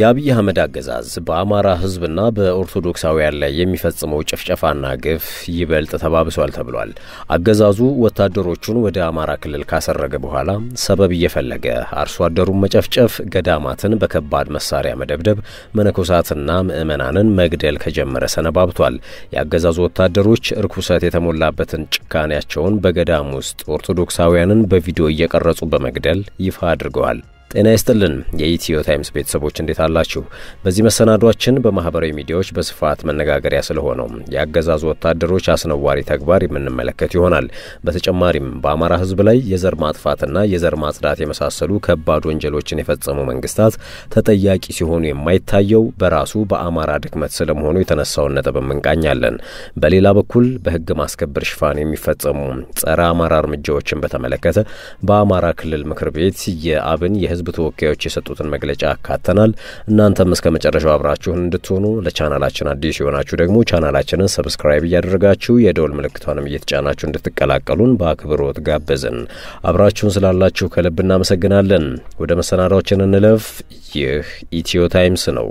የአብይ አህመድ አገዛዝ በአማራ ህዝብና በኦርቶዶክሳውያን ላይ የሚፈጽመው ጭፍጨፋና ግፍ ይበልጥ ተባብሷል ተብሏል። አገዛዙ ወታደሮቹን ወደ አማራ ክልል ካሰረገ በኋላ ሰበብ እየፈለገ አርሶ አደሩን መጨፍጨፍ፣ ገዳማትን በከባድ መሳሪያ መደብደብ፣ መነኮሳትና ምዕመናንን መግደል ከጀመረ ሰነባብቷል። የአገዛዙ ወታደሮች እርኩሰት የተሞላበትን ጭካኔያቸውን በገዳም ውስጥ ኦርቶዶክሳውያንን በቪዲዮ እየቀረጹ በመግደል ይፋ አድርገዋል። ጤና ይስጥልን የኢትዮ ታይምስ ቤተሰቦች እንዴት አላችሁ? በዚህ መሰናዷችን በማህበራዊ ሚዲያዎች በስፋት መነጋገሪያ ስለሆነው የአገዛዙ ወታደሮች አስነዋሪ ተግባር የምንመለከት ይሆናል። በተጨማሪም በአማራ ሕዝብ ላይ የዘር ማጥፋትና የዘር ማጽዳት የመሳሰሉ ከባድ ወንጀሎችን የፈጸሙ መንግስታት ተጠያቂ ሲሆኑ የማይታየው በራሱ በአማራ ድክመት ስለመሆኑ የተነሳውን ነጥብ እንቃኛለን። በሌላ በኩል በህግ ማስከበር ሽፋን የሚፈጸሙ ጸረ አማራ እርምጃዎችን በተመለከተ በአማራ ክልል ምክር ቤት የአብን የህዝብ ለሕዝብ ተወካዮች የሰጡትን መግለጫ ያካተናል። እናንተም እስከ መጨረሻው አብራችሁን እንድትሆኑ ለቻናላችን አዲስ የሆናችሁ ደግሞ ቻናላችንን ሰብስክራይብ እያደረጋችሁ የደወል ምልክቷንም እየተጫናችሁ እንድትቀላቀሉን በአክብሮት ጋበዝን። አብራችሁን ስላላችሁ ከልብ እናመሰግናለን። ወደ መሰናዳዎችን እንለፍ። ይህ ኢትዮ ታይምስ ነው።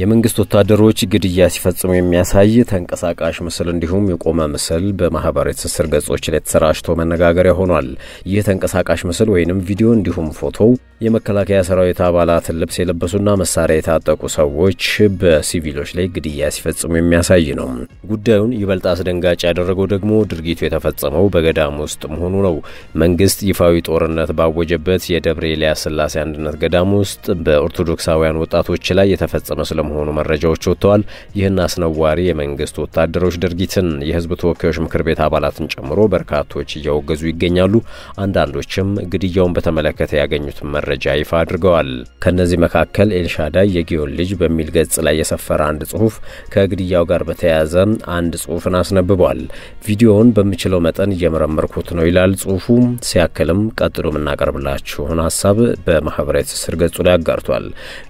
የመንግስት ወታደሮች ግድያ ሲፈጽሙ የሚያሳይ ተንቀሳቃሽ ምስል እንዲሁም የቆመ ምስል በማህበራዊ ትስስር ገጾች ላይ ተሰራጭቶ መነጋገሪያ ሆኗል። ይህ ተንቀሳቃሽ ምስል ወይንም ቪዲዮ እንዲሁም ፎቶ የመከላከያ ሰራዊት አባላትን ልብስ የለበሱና መሳሪያ የታጠቁ ሰዎች በሲቪሎች ላይ ግድያ ሲፈጽሙ የሚያሳይ ነው። ጉዳዩን ይበልጥ አስደንጋጭ ያደረገው ደግሞ ድርጊቱ የተፈጸመው በገዳም ውስጥ መሆኑ ነው። መንግስት ይፋዊ ጦርነት ባወጀበት የደብረ ኤልያስ ስላሴ አንድነት ገዳም ውስጥ በኦርቶዶክሳውያን ወጣቶች ላይ የተፈጸመ ስለ መሆኑ መረጃዎች ወጥተዋል። ይህን አስነዋሪ የመንግስት ወታደሮች ድርጊትን የህዝብ ተወካዮች ምክር ቤት አባላትን ጨምሮ በርካቶች እያወገዙ ይገኛሉ። አንዳንዶችም ግድያውን በተመለከተ ያገኙትን መረጃ ይፋ አድርገዋል። ከእነዚህ መካከል ኤልሻዳይ የጊዮን ልጅ በሚል ገጽ ላይ የሰፈረ አንድ ጽሁፍ ከግድያው ጋር በተያያዘ አንድ ጽሁፍን አስነብቧል። ቪዲዮውን በምችለው መጠን እየመረመርኩት ነው ይላል ጽሁፉ። ሲያክልም ቀጥሎ የምናቀርብላችሁን ሀሳብ በማህበራዊ ትስስር ገጹ ላይ አጋርቷል።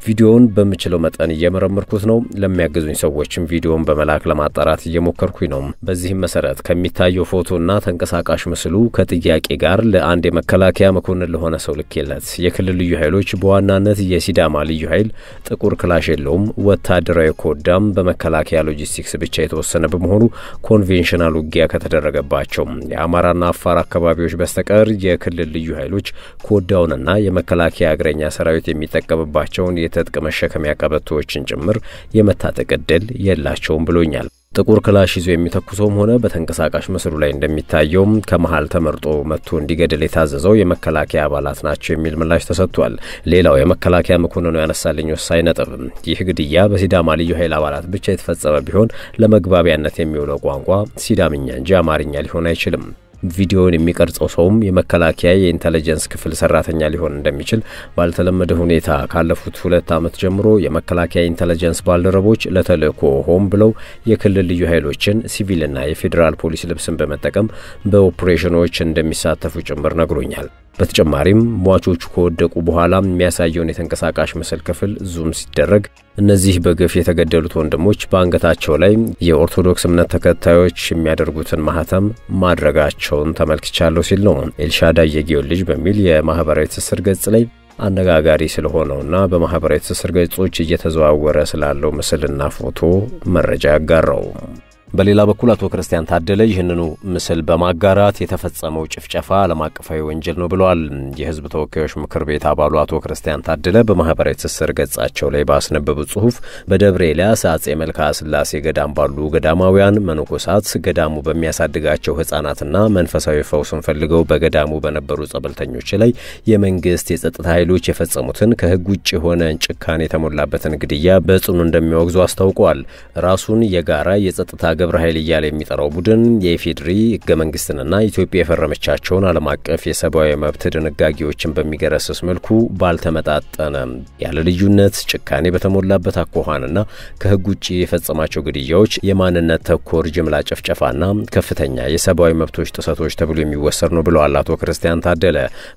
ቪዲዮውን በምችለው መጠን እየመ እየመረመርኩት ነው። ለሚያግዙኝ ሰዎችም ቪዲዮን በመላክ ለማጣራት እየሞከርኩኝ ነው። በዚህም መሰረት ከሚታየው ፎቶና ተንቀሳቃሽ ምስሉ ከጥያቄ ጋር ለአንድ የመከላከያ መኮንን ለሆነ ሰው ልኬለት የክልል ልዩ ኃይሎች በዋናነት የሲዳማ ልዩ ኃይል ጥቁር ክላሽ የለውም፣ ወታደራዊ ኮዳም በመከላከያ ሎጂስቲክስ ብቻ የተወሰነ በመሆኑ ኮንቬንሽናል ውጊያ ከተደረገባቸው የአማራና አፋር አካባቢዎች በስተቀር የክልል ልዩ ኃይሎች ኮዳውንና የመከላከያ እግረኛ ሰራዊት የሚጠቀምባቸውን የትጥቅ መሸከሚያ ቀበቶዎችን ጭምር የመታጠቅ እድል የላቸውም ብሎኛል። ጥቁር ክላሽ ይዞ የሚተኩሰውም ሆነ በተንቀሳቃሽ ምስሉ ላይ እንደሚታየውም ከመሀል ተመርጦ መጥቶ እንዲገድል የታዘዘው የመከላከያ አባላት ናቸው የሚል ምላሽ ተሰጥቷል። ሌላው የመከላከያ መኮንኑ ያነሳልኝ ወሳኝ ነጥብ ይህ ግድያ በሲዳማ ልዩ ኃይል አባላት ብቻ የተፈጸመ ቢሆን ለመግባቢያነት የሚውለው ቋንቋ ሲዳምኛ እንጂ አማርኛ ሊሆን አይችልም። ቪዲዮውን የሚቀርጸው ሰውም የመከላከያ የኢንተለጀንስ ክፍል ሰራተኛ ሊሆን እንደሚችል ባልተለመደ ሁኔታ ካለፉት ሁለት ዓመት ጀምሮ የመከላከያ ኢንተለጀንስ ባልደረቦች ለተልእኮ ሆን ብለው የክልል ልዩ ኃይሎችን ሲቪልና የፌዴራል ፖሊስ ልብስን በመጠቀም በኦፕሬሽኖች እንደሚሳተፉ ጭምር ነግሮኛል። በተጨማሪም ሟቾቹ ከወደቁ በኋላ የሚያሳየውን የተንቀሳቃሽ ምስል ክፍል ዙም ሲደረግ እነዚህ በግፍ የተገደሉት ወንድሞች በአንገታቸው ላይ የኦርቶዶክስ እምነት ተከታዮች የሚያደርጉትን ማህተም ማድረጋቸውን ተመልክቻለሁ ሲል ነው ኤልሻዳ የጊዮን ልጅ በሚል የማህበራዊ ትስስር ገጽ ላይ አነጋጋሪ ስለሆነውና በማህበራዊ ትስስር ገጾች እየተዘዋወረ ስላለው ምስልና ፎቶ መረጃ ያጋራው። በሌላ በኩል አቶ ክርስቲያን ታደለ ይህንኑ ምስል በማጋራት የተፈጸመው ጭፍጨፋ ዓለም አቀፋዊ ወንጀል ነው ብለዋል። የህዝብ ተወካዮች ምክር ቤት አባሉ አቶ ክርስቲያን ታደለ በማህበራዊ ትስስር ገጻቸው ላይ ባስነበቡት ጽሁፍ በደብረ ኤልያስ አጼ መልክዓ ስላሴ ገዳም ባሉ ገዳማውያን መነኮሳት ገዳሙ በሚያሳድጋቸው ህጻናትና መንፈሳዊ ፈውስን ፈልገው በገዳሙ በነበሩ ጸበልተኞች ላይ የመንግስት የጸጥታ ኃይሎች የፈጸሙትን ከህግ ውጭ የሆነ ጭካኔ የተሞላበትን ግድያ በጽኑ እንደሚያወግዙ አስታውቋል። ራሱን የጋራ የጸጥታ ገብረ ኃይል እያለ የሚጠራው ቡድን የኢፌዴሪ ህገ መንግስትንና ኢትዮጵያ የፈረመቻቸውን ዓለም አቀፍ የሰብአዊ መብት ድንጋጌዎችን በሚገረስስ መልኩ ባልተመጣጠነ ያለ ልዩነት ጭካኔ በተሞላበት አኳኋንና ከህግ ውጭ የፈጸማቸው ግድያዎች የማንነት ተኮር ጅምላ ጭፍጨፋና ከፍተኛ የሰብአዊ መብቶች ጥሰቶች ተብሎ የሚወሰድ ነው ብለዋል አቶ ክርስቲያን ታደለ።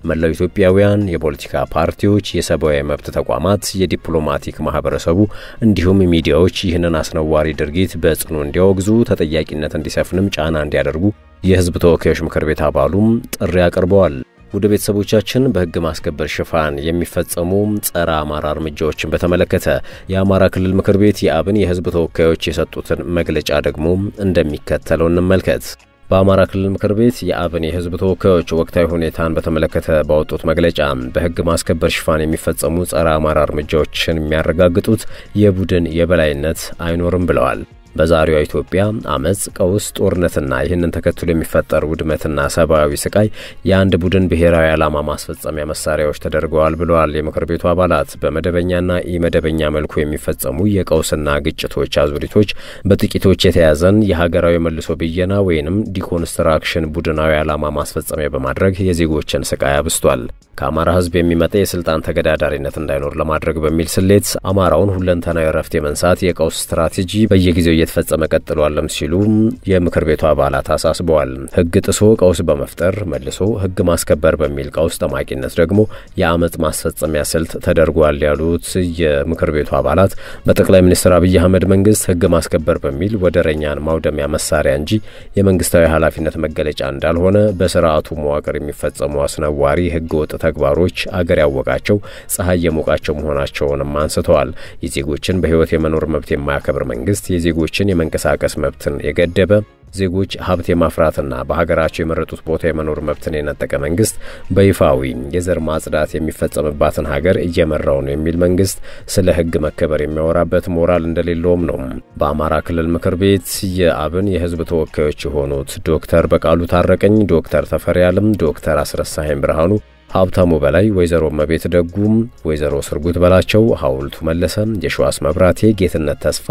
መላው ኢትዮጵያውያን፣ የፖለቲካ ፓርቲዎች፣ የሰብአዊ መብት ተቋማት፣ የዲፕሎማቲክ ማህበረሰቡ እንዲሁም ሚዲያዎች ይህንን አስነዋሪ ድርጊት በጽኑ እንዲያወግዙ ተጠያቂነት እንዲሰፍንም ጫና እንዲያደርጉ የህዝብ ተወካዮች ምክር ቤት አባሉም ጥሪ አቅርበዋል። ወደ ቤተሰቦቻችን በህግ ማስከበር ሽፋን የሚፈጸሙ ጸረ አማራ እርምጃዎችን በተመለከተ የአማራ ክልል ምክር ቤት የአብን የህዝብ ተወካዮች የሰጡትን መግለጫ ደግሞ እንደሚከተለው እንመልከት። በአማራ ክልል ምክር ቤት የአብን የህዝብ ተወካዮች ወቅታዊ ሁኔታን በተመለከተ ባወጡት መግለጫ በህግ ማስከበር ሽፋን የሚፈጸሙ ጸረ አማራ እርምጃዎችን የሚያረጋግጡት የቡድን የበላይነት አይኖርም ብለዋል። በዛሬዋ ኢትዮጵያ አመፅ፣ ቀውስ፣ ጦርነትና ይህንን ተከትሎ የሚፈጠር ውድመትና ሰብአዊ ስቃይ የአንድ ቡድን ብሔራዊ ዓላማ ማስፈጸሚያ መሳሪያዎች ተደርገዋል ብለዋል የምክር ቤቱ አባላት። በመደበኛና ኢመደበኛ መልኩ የሚፈጸሙ የቀውስና ግጭቶች አዙሪቶች በጥቂቶች የተያዘን የሀገራዊ መልሶ ብየና ወይንም ዲኮንስትራክሽን ቡድናዊ ዓላማ ማስፈጸሚያ በማድረግ የዜጎችን ስቃይ አብስቷል። ከአማራ ህዝብ የሚመጣ የስልጣን ተገዳዳሪነት እንዳይኖር ለማድረግ በሚል ስሌት አማራውን ሁለንተናዊ ረፍት የመንሳት የቀውስ ስትራቴጂ በየጊዜው እየተፈጸመ ቀጥሏልም ሲሉም የምክር ቤቱ አባላት አሳስበዋል። ህግ ጥሶ ቀውስ በመፍጠር መልሶ ህግ ማስከበር በሚል ቀውስ ጠማቂነት ደግሞ የአመፅ ማስፈጸሚያ ስልት ተደርጓል ያሉት የምክር ቤቱ አባላት በጠቅላይ ሚኒስትር አብይ አህመድ መንግስት ህግ ማስከበር በሚል ወደረኛን ማውደሚያ መሳሪያ እንጂ የመንግስታዊ ኃላፊነት መገለጫ እንዳልሆነ በስርዓቱ መዋቅር የሚፈጸሙ አስነዋሪ ህገወጥ ተግባሮች አገር ያወቃቸው ፀሐይ የሞቃቸው መሆናቸውንም አንስተዋል። የዜጎችን በህይወት የመኖር መብት የማያከብር መንግስት የዜጎች ዜጎችን የመንቀሳቀስ መብትን የገደበ ዜጎች ሀብት የማፍራትና በሀገራቸው የመረጡት ቦታ የመኖር መብትን የነጠቀ መንግስት በይፋዊ የዘር ማጽዳት የሚፈጸምባትን ሀገር እየመራው ነው የሚል መንግስት ስለ ህግ መከበር የሚያወራበት ሞራል እንደሌለውም ነው በአማራ ክልል ምክር ቤት የአብን የህዝብ ተወካዮች የሆኑት ዶክተር በቃሉ ታረቀኝ፣ ዶክተር ተፈሪ ዶክተር አስረሳኸኝ ብርሃኑ ሀብታሙ በላይ፣ ወይዘሮ መቤት ደጉም፣ ወይዘሮ ስርጉት በላቸው፣ ሀውልቱ መለሰን፣ የሸዋስ መብራቴ፣ ጌትነት ተስፋ፣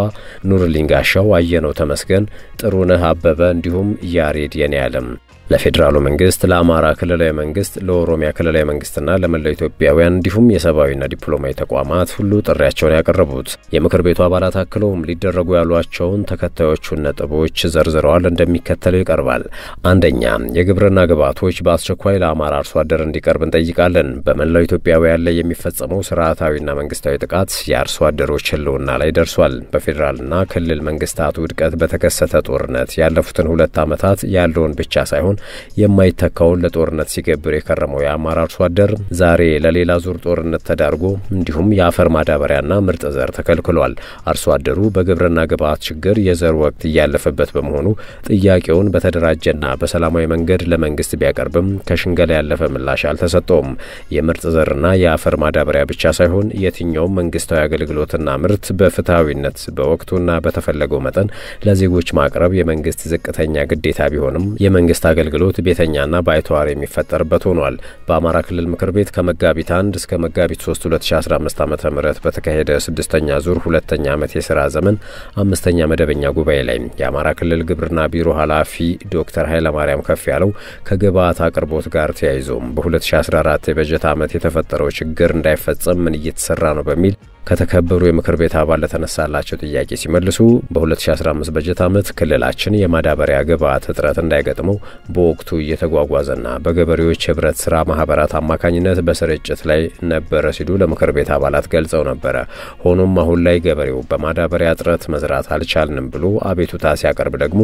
ኑርሊንጋሻው፣ አየነው ተመስገን፣ ጥሩነህ አበበ እንዲሁም ያሬድ የኔ አለም ለፌዴራሉ መንግስት፣ ለአማራ ክልላዊ መንግስት፣ ለኦሮሚያ ክልላዊ መንግስትና ለመላው ኢትዮጵያውያን እንዲሁም የሰብአዊና ዲፕሎማዊ ተቋማት ሁሉ ጥሪያቸውን ያቀረቡት የምክር ቤቱ አባላት አክለውም ሊደረጉ ያሏቸውን ተከታዮቹን ነጥቦች ዘርዝረዋል። እንደሚከተለው ይቀርባል። አንደኛ፣ የግብርና ግብዓቶች በአስቸኳይ ለአማራ አርሶ አደር እንዲቀርብ እንጠይቃለን። በመላው ኢትዮጵያውያን ላይ የሚፈጸመው ስርዓታዊና መንግስታዊ ጥቃት የአርሶ አደሮች ህልውና ላይ ደርሷል። በፌዴራልና ክልል መንግስታት ውድቀት በተከሰተ ጦርነት ያለፉትን ሁለት ዓመታት ያለውን ብቻ ሳይሆን የማይተካውን ለጦርነት ሲገብር የከረመው የአማራ አርሶ አደር ዛሬ ለሌላ ዙር ጦርነት ተዳርጎ እንዲሁም የአፈር ማዳበሪያና ምርጥ ዘር ተከልክሏል። አርሶ አደሩ በግብርና ግብዓት ችግር የዘር ወቅት እያለፈበት በመሆኑ ጥያቄውን በተደራጀና በሰላማዊ መንገድ ለመንግስት ቢያቀርብም ከሽንገላ ያለፈ ምላሽ አልተሰጠውም። የምርጥ ዘርና የአፈር ማዳበሪያ ብቻ ሳይሆን የትኛውም መንግስታዊ አገልግሎትና ምርት በፍትሐዊነት በወቅቱና በተፈለገው መጠን ለዜጎች ማቅረብ የመንግስት ዝቅተኛ ግዴታ ቢሆንም የመንግስት አገልግሎት አገልግሎት ቤተኛና ባይተዋር የሚፈጠርበት ሆኗል። በአማራ ክልል ምክር ቤት ከመጋቢት 1 እስከ መጋቢት 3 2015 ዓ ም በተካሄደ ስድስተኛ ዙር ሁለተኛ ዓመት የሥራ ዘመን አምስተኛ መደበኛ ጉባኤ ላይ የአማራ ክልል ግብርና ቢሮ ኃላፊ ዶክተር ኃይለማርያም ከፍ ያለው ከግብአት አቅርቦት ጋር ተያይዞ በ2014 የበጀት ዓመት የተፈጠረው ችግር እንዳይፈጸም ምን እየተሰራ ነው በሚል ከተከበሩ የምክር ቤት አባል ለተነሳላቸው ጥያቄ ሲመልሱ በ2015 በጀት ዓመት ክልላችን የማዳበሪያ ግብዓት እጥረት እንዳይገጥመው በወቅቱ እየተጓጓዘና በገበሬዎች ህብረት ስራ ማህበራት አማካኝነት በስርጭት ላይ ነበረ ሲሉ ለምክር ቤት አባላት ገልጸው ነበረ። ሆኖም አሁን ላይ ገበሬው በማዳበሪያ እጥረት መዝራት አልቻልንም ብሎ አቤቱታ ሲያቀርብ ደግሞ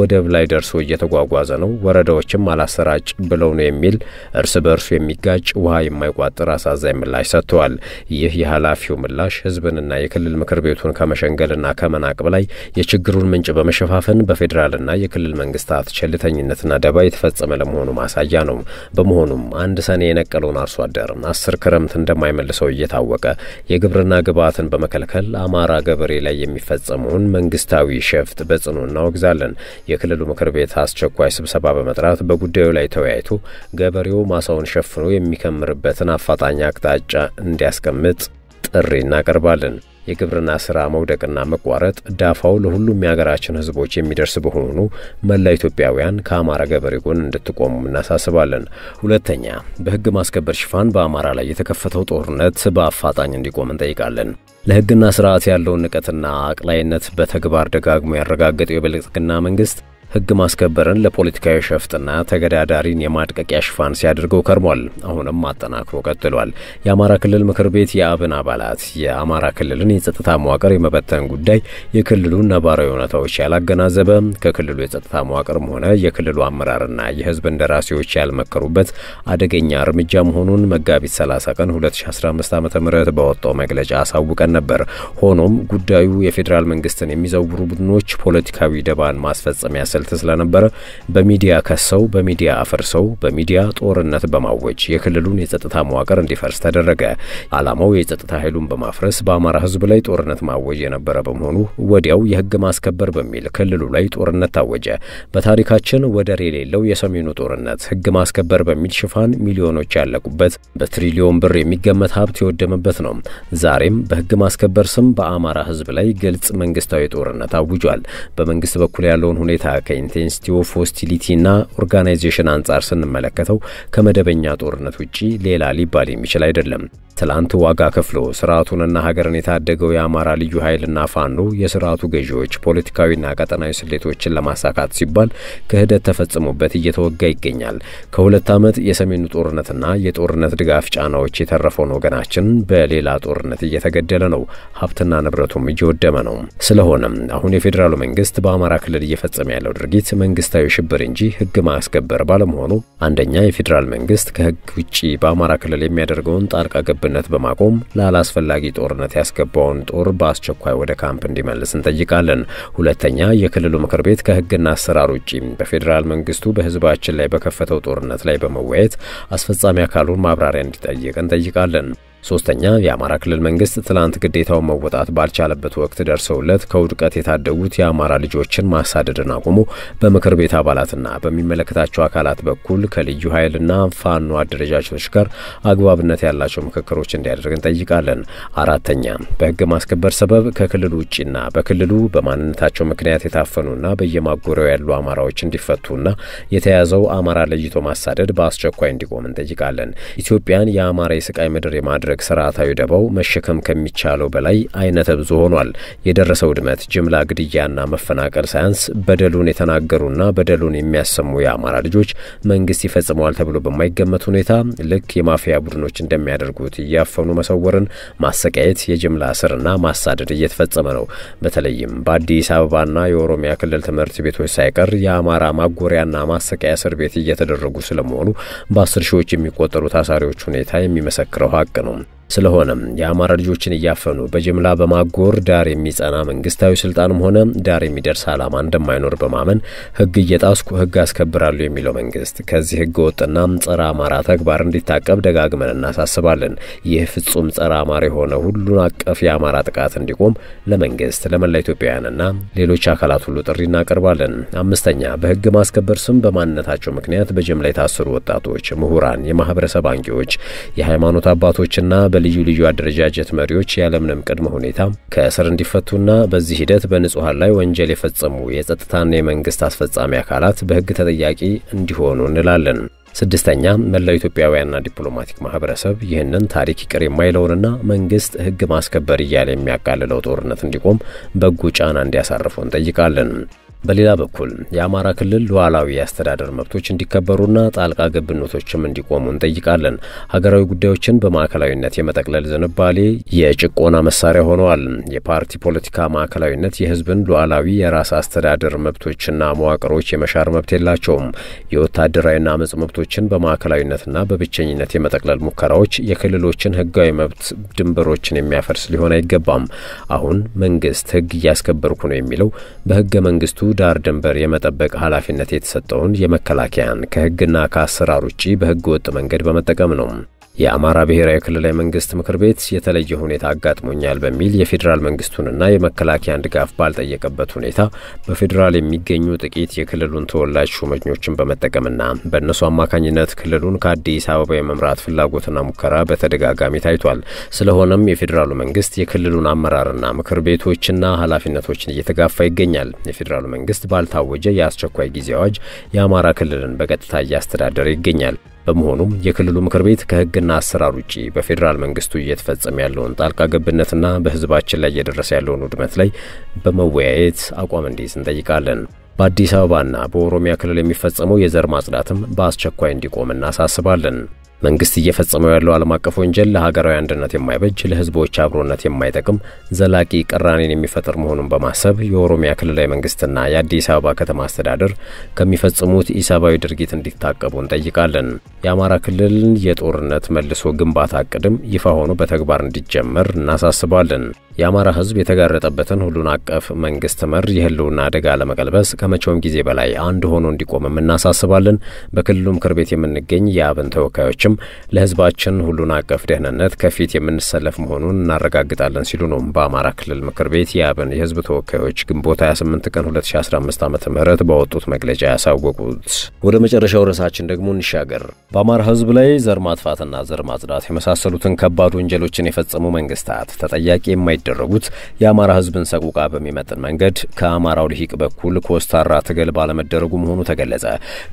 ወደብ ላይ ደርሶ እየተጓጓዘ ነው፣ ወረዳዎችም አላሰራጭ ብለው ነው የሚል እርስ በእርሱ የሚጋጭ ውሃ የማይቋጥር አሳዛኝ ምላሽ ሰጥተዋል። ይህ የኃላፊው ምላሽ ምላሽ ህዝብንና የክልል ምክር ቤቱን ከመሸንገልና ከመናቅ በላይ የችግሩን ምንጭ በመሸፋፈን በፌዴራልና የክልል መንግስታት ቸልተኝነትና ደባ የተፈጸመ ለመሆኑ ማሳያ ነው። በመሆኑም አንድ ሰኔ የነቀለውን አርሶ አደር አስር ክረምት እንደማይመልሰው እየታወቀ የግብርና ግብዓትን በመከልከል አማራ ገበሬ ላይ የሚፈጸመውን መንግስታዊ ሸፍጥ በጽኑ እናወግዛለን። የክልሉ ምክር ቤት አስቸኳይ ስብሰባ በመጥራት በጉዳዩ ላይ ተወያይቶ ገበሬው ማሳውን ሸፍኖ የሚከምርበትን አፋጣኝ አቅጣጫ እንዲያስቀምጥ ጥሪ እናቀርባለን። የግብርና ስራ መውደቅና መቋረጥ ዳፋው ለሁሉም የሀገራችን ህዝቦች የሚደርስ በመሆኑ መላ ኢትዮጵያውያን ከአማራ ገበሬ ጎን እንድትቆሙ እናሳስባለን። ሁለተኛ፣ በህግ ማስከበር ሽፋን በአማራ ላይ የተከፈተው ጦርነት በአፋጣኝ እንዲቆም እንጠይቃለን። ለህግና ስርዓት ያለውን ንቀትና አቅላይነት በተግባር ደጋግሞ ያረጋገጠው የብልጽግና መንግስት ህግ ማስከበርን ለፖለቲካዊ ሸፍጥና ተገዳዳሪን የማድቀቂያ ሽፋን ሲያደርገው ከርሟል። አሁንም አጠናክሮ ቀጥሏል። የአማራ ክልል ምክር ቤት የአብን አባላት የአማራ ክልልን የጸጥታ መዋቅር የመበተን ጉዳይ የክልሉን ነባራዊ እውነታዎች ያላገናዘበ ከክልሉ የጸጥታ መዋቅርም ሆነ የክልሉ አመራርና የህዝብ እንደራሴዎች ያልመከሩበት አደገኛ እርምጃ መሆኑን መጋቢት 30 ቀን 2015 ዓ ም በወጣው መግለጫ አሳውቀን ነበር። ሆኖም ጉዳዩ የፌዴራል መንግስትን የሚዘውሩ ቡድኖች ፖለቲካዊ ደባን ማስፈጸሚያ ስልት ስለነበረ በሚዲያ ከሰው፣ በሚዲያ አፈርሰው፣ በሚዲያ ጦርነት በማወጅ የክልሉን የጸጥታ መዋቅር እንዲፈርስ ተደረገ። ዓላማው የጸጥታ ኃይሉን በማፍረስ በአማራ ህዝብ ላይ ጦርነት ማወጅ የነበረ በመሆኑ ወዲያው የህግ ማስከበር በሚል ክልሉ ላይ ጦርነት ታወጀ። በታሪካችን ወደር የሌለው የሰሜኑ ጦርነት ህግ ማስከበር በሚል ሽፋን ሚሊዮኖች ያለቁበት በትሪሊዮን ብር የሚገመት ሀብት የወደመበት ነው። ዛሬም በህግ ማስከበር ስም በአማራ ህዝብ ላይ ግልጽ መንግስታዊ ጦርነት አውጇል። በመንግስት በኩል ያለውን ሁኔታ ከኢንቴንሲቲ ኦፍ ሆስቲሊቲና ኦርጋናይዜሽን አንጻር ስንመለከተው ከመደበኛ ጦርነት ውጪ ሌላ ሊባል የሚችል አይደለም። ትላንት ዋጋ ከፍሎ ስርዓቱንና ሀገርን የታደገው የአማራ ልዩ ኃይልና ፋኖ የስርዓቱ ገዢዎች ፖለቲካዊና ቀጠናዊ ስሌቶችን ለማሳካት ሲባል ክህደት ተፈጽሞበት እየተወጋ ይገኛል። ከሁለት ዓመት የሰሜኑ ጦርነትና የጦርነት ድጋፍ ጫናዎች የተረፈውን ወገናችን በሌላ ጦርነት እየተገደለ ነው። ሀብትና ንብረቱም እየወደመ ነው። ስለሆነም አሁን የፌዴራሉ መንግስት በአማራ ክልል እየፈጸመ ያለው ድርጊት መንግስታዊ ሽብር እንጂ ህግ ማስከበር ባለመሆኑ አንደኛ የፌዴራል መንግስት ከህግ ውጭ በአማራ ክልል የሚያደርገውን ጣልቃ ገብ ግንኙነት በማቆም ላላስፈላጊ ጦርነት ያስገባውን ጦር በአስቸኳይ ወደ ካምፕ እንዲመልስ እንጠይቃለን። ሁለተኛ የክልሉ ምክር ቤት ከህግና አሰራር ውጪ በፌዴራል መንግስቱ በህዝባችን ላይ በከፈተው ጦርነት ላይ በመወያየት አስፈጻሚ አካሉን ማብራሪያ እንዲጠይቅ እንጠይቃለን። ሶስተኛ የአማራ ክልል መንግስት ትላንት ግዴታውን መወጣት ባልቻለበት ወቅት ደርሰውለት ከውድቀት የታደጉት የአማራ ልጆችን ማሳደድን አቁሞ በምክር ቤት አባላትና በሚመለከታቸው አካላት በኩል ከልዩ ኃይልና ፋኖ አደረጃጀቶች ጋር አግባብነት ያላቸው ምክክሮች እንዲያደርግ እንጠይቃለን። አራተኛ በህግ ማስከበር ሰበብ ከክልል ውጭና በክልሉ በማንነታቸው ምክንያት የታፈኑና በየማጎሪያው ያሉ አማራዎች እንዲፈቱና የተያዘው አማራ ለይቶ ማሳደድ በአስቸኳይ እንዲቆም እንጠይቃለን። ኢትዮጵያን የአማራ የስቃይ ምድር የማድረግ በሚደረግ ስርዓታዊ ደባው መሸከም ከሚቻለው በላይ አይነተ ብዙ ሆኗል። የደረሰው ውድመት፣ ጅምላ ግድያና መፈናቀል ሳያንስ በደሉን የተናገሩና በደሉን የሚያሰሙ የአማራ ልጆች መንግስት ይፈጽመዋል ተብሎ በማይገመት ሁኔታ ልክ የማፊያ ቡድኖች እንደሚያደርጉት እያፈኑ መሰወርን፣ ማሰቃየት፣ የጅምላ እስርና ማሳደድ እየተፈጸመ ነው። በተለይም በአዲስ አበባና የኦሮሚያ ክልል ትምህርት ቤቶች ሳይቀር የአማራ ማጎሪያና ማሰቃያ እስር ቤት እየተደረጉ ስለመሆኑ በአስር ሺዎች የሚቆጠሩ ታሳሪዎች ሁኔታ የሚመሰክረው ሀቅ ነው። Patreon. ስለሆነም የአማራ ልጆችን እያፈኑ በጅምላ በማጎር ዳር የሚጸና መንግስታዊ ስልጣንም ሆነ ዳር የሚደርስ ዓላማ እንደማይኖር በማመን ህግ እየጣስኩ ህግ አስከብራሉ የሚለው መንግስት ከዚህ ህገ ወጥና ጸረ አማራ ተግባር እንዲታቀብ ደጋግመን እናሳስባለን። ይህ ፍጹም ጸረ አማራ የሆነ ሁሉን አቀፍ የአማራ ጥቃት እንዲቆም ለመንግስት ለመላ ኢትዮጵያውያንና ሌሎች አካላት ሁሉ ጥሪ እናቀርባለን። አምስተኛ በህግ ማስከበር ስም በማንነታቸው ምክንያት በጅምላ የታሰሩ ወጣቶች፣ ምሁራን፣ የማህበረሰብ አንቂዎች፣ የሃይማኖት አባቶችና በ በልዩ ልዩ አደረጃጀት መሪዎች ያለምንም ቅድመ ሁኔታ ከእስር እንዲፈቱና በዚህ ሂደት በንጹሐን ላይ ወንጀል የፈጸሙ የጸጥታና የመንግስት አስፈጻሚ አካላት በሕግ ተጠያቂ እንዲሆኑ እንላለን። ስድስተኛ መላው ኢትዮጵያውያንና ዲፕሎማቲክ ማህበረሰብ ይህንን ታሪክ ይቅር የማይለውንና መንግስት ህግ ማስከበር እያለ የሚያቃልለው ጦርነት እንዲቆም በጎ ጫና እንዲያሳርፉ እንጠይቃለን። በሌላ በኩል የአማራ ክልል ሉዓላዊ የአስተዳደር መብቶች እንዲከበሩና ጣልቃ ገብነቶችም እንዲቆሙ እንጠይቃለን። ሀገራዊ ጉዳዮችን በማዕከላዊነት የመጠቅለል ዝንባሌ የጭቆና መሳሪያ ሆነዋል። የፓርቲ ፖለቲካ ማዕከላዊነት የህዝብን ሉዓላዊ የራስ አስተዳደር መብቶችና መዋቅሮች የመሻር መብት የላቸውም። የወታደራዊና አመፅ መብቶችን በማዕከላዊነትና በብቸኝነት የመጠቅለል ሙከራዎች የክልሎችን ህጋዊ መብት ድንበሮችን የሚያፈርስ ሊሆን አይገባም። አሁን መንግስት ህግ እያስከበርኩ ነው የሚለው በህገ መንግስቱ ዳር ድንበር የመጠበቅ ኃላፊነት የተሰጠውን የመከላከያን ከህግና ከአሰራር ውጪ በህገወጥ ወጥ መንገድ በመጠቀም ነው። የአማራ ብሔራዊ ክልላዊ መንግስት ምክር ቤት የተለየ ሁኔታ አጋጥሞኛል በሚል የፌዴራል መንግስቱንና የመከላከያን ድጋፍ ባልጠየቀበት ሁኔታ በፌዴራል የሚገኙ ጥቂት የክልሉን ተወላጅ ሹመኞችን በመጠቀምና በእነሱ አማካኝነት ክልሉን ከአዲስ አበባ የመምራት ፍላጎትና ሙከራ በተደጋጋሚ ታይቷል። ስለሆነም የፌዴራሉ መንግስት የክልሉን አመራርና ምክር ቤቶችና ኃላፊነቶችን እየተጋፋ ይገኛል። የፌዴራሉ መንግስት ባልታወጀ የአስቸኳይ ጊዜ አዋጅ የአማራ ክልልን በቀጥታ እያስተዳደረ ይገኛል። በመሆኑም የክልሉ ምክር ቤት ከህግና አሰራር ውጪ በፌዴራል መንግስቱ እየተፈጸመ ያለውን ጣልቃ ገብነትና በህዝባችን ላይ እየደረሰ ያለውን ውድመት ላይ በመወያየት አቋም እንዲይዝ እንጠይቃለን። በአዲስ አበባና በኦሮሚያ ክልል የሚፈጸመው የዘር ማጽዳትም በአስቸኳይ እንዲቆም እናሳስባለን። መንግስት እየፈጸመው ያለው ዓለም አቀፍ ወንጀል ለሀገራዊ አንድነት የማይበጅ ለህዝቦች አብሮነት የማይጠቅም ዘላቂ ቅራኔን የሚፈጥር መሆኑን በማሰብ የኦሮሚያ ክልላዊ መንግስትና የአዲስ አበባ ከተማ አስተዳደር ከሚፈጽሙት ኢሰብአዊ ድርጊት እንዲታቀቡ እንጠይቃለን። የአማራ ክልልን የጦርነት መልሶ ግንባታ እቅድም ይፋ ሆኖ በተግባር እንዲጀመር እናሳስባለን። የአማራ ህዝብ የተጋረጠበትን ሁሉን አቀፍ መንግስት መር የህልውና አደጋ ለመቀልበስ ከመቼውም ጊዜ በላይ አንድ ሆኖ እንዲቆምም እናሳስባለን። በክልሉ ምክር ቤት የምንገኝ የአብን ተወካዮችም ኃይሎችም ለህዝባችን ሁሉን አቀፍ ደህንነት ከፊት የምንሰለፍ መሆኑን እናረጋግጣለን ሲሉ ነው በአማራ ክልል ምክር ቤት የአብን የህዝብ ተወካዮች ግንቦት 28 ቀን 2015 ዓ ም ባወጡት መግለጫ ያሳወቁት። ወደ መጨረሻው ርዕሳችን ደግሞ እንሻገር። በአማራ ህዝብ ላይ ዘር ማጥፋትና ዘር ማጽዳት የመሳሰሉትን ከባድ ወንጀሎችን የፈጸሙ መንግስታት ተጠያቂ የማይደረጉት የአማራ ህዝብን ሰቁቃ በሚመጥን መንገድ ከአማራው ልሂቅ በኩል ኮስታራ ትግል ባለመደረጉ መሆኑ ተገለጸ።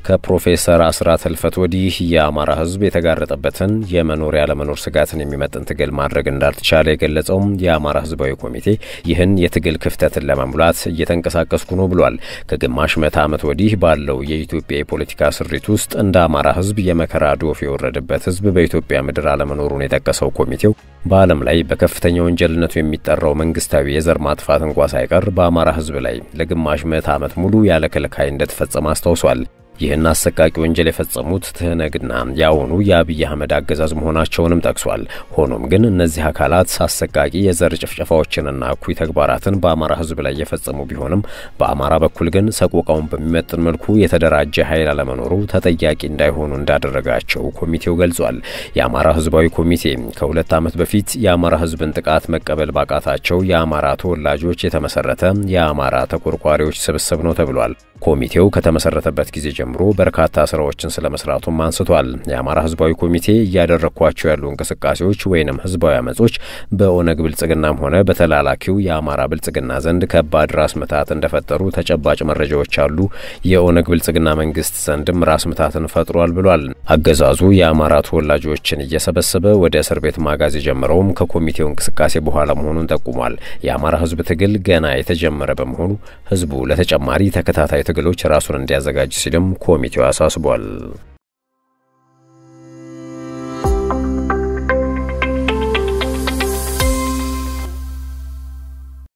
ከፕሮፌሰር አስራት ህልፈት ወዲህ የአማራ ህዝብ የተጋ የተጋረጠበትን የመኖር ለመኖር ስጋትን የሚመጥን ትግል ማድረግ እንዳልተቻለ የገለጸውም የአማራ ህዝባዊ ኮሚቴ ይህን የትግል ክፍተትን ለመሙላት እየተንቀሳቀስኩ ነው ብሏል። ከግማሽ ምዕተ ዓመት ወዲህ ባለው የኢትዮጵያ የፖለቲካ ስሪት ውስጥ እንደ አማራ ህዝብ የመከራ ዶፍ የወረደበት ህዝብ በኢትዮጵያ ምድር አለመኖሩን የጠቀሰው ኮሚቴው በዓለም ላይ በከፍተኛ ወንጀልነቱ የሚጠራው መንግስታዊ የዘር ማጥፋት እንኳ ሳይቀር በአማራ ህዝብ ላይ ለግማሽ ምዕተ ዓመት ሙሉ ያለ ከልካይ እንደተፈጸመ አስታውሷል። ይህን አሰቃቂ ወንጀል የፈጸሙት ትህነግና የአሁኑ የአብይ አህመድ አገዛዝ መሆናቸውንም ጠቅሷል። ሆኖም ግን እነዚህ አካላት አሰቃቂ የዘር ጭፍጨፋዎችንና እኩይ ተግባራትን በአማራ ህዝብ ላይ የፈጸሙ ቢሆንም በአማራ በኩል ግን ሰቆቃውን በሚመጥን መልኩ የተደራጀ ኃይል አለመኖሩ ተጠያቂ እንዳይሆኑ እንዳደረጋቸው ኮሚቴው ገልጿል። የአማራ ህዝባዊ ኮሚቴ ከሁለት ዓመት በፊት የአማራ ህዝብን ጥቃት መቀበል ባቃታቸው የአማራ ተወላጆች የተመሰረተ የአማራ ተቆርቋሪዎች ስብስብ ነው ተብሏል። ኮሚቴው ከተመሰረተበት ጊዜ ጀምሮ በርካታ ስራዎችን ስለመስራቱም አንስቷል። የአማራ ህዝባዊ ኮሚቴ እያደረግኳቸው ያሉ እንቅስቃሴዎች ወይንም ህዝባዊ አመጾች በኦነግ ብልጽግናም ሆነ በተላላኪው የአማራ ብልጽግና ዘንድ ከባድ ራስ ምታት እንደፈጠሩ ተጨባጭ መረጃዎች አሉ። የኦነግ ብልጽግና መንግስት ዘንድም ራስ ምታትን ፈጥሯል ብሏል። አገዛዙ የአማራ ተወላጆችን እየሰበሰበ ወደ እስር ቤት ማጋዝ የጀመረውም ከኮሚቴው እንቅስቃሴ በኋላ መሆኑን ጠቁሟል። የአማራ ህዝብ ትግል ገና የተጀመረ በመሆኑ ህዝቡ ለተጨማሪ ተከታታይ ትግሎች ራሱን እንዲያዘጋጅ ሲልም ኮሚቴው አሳስቧል።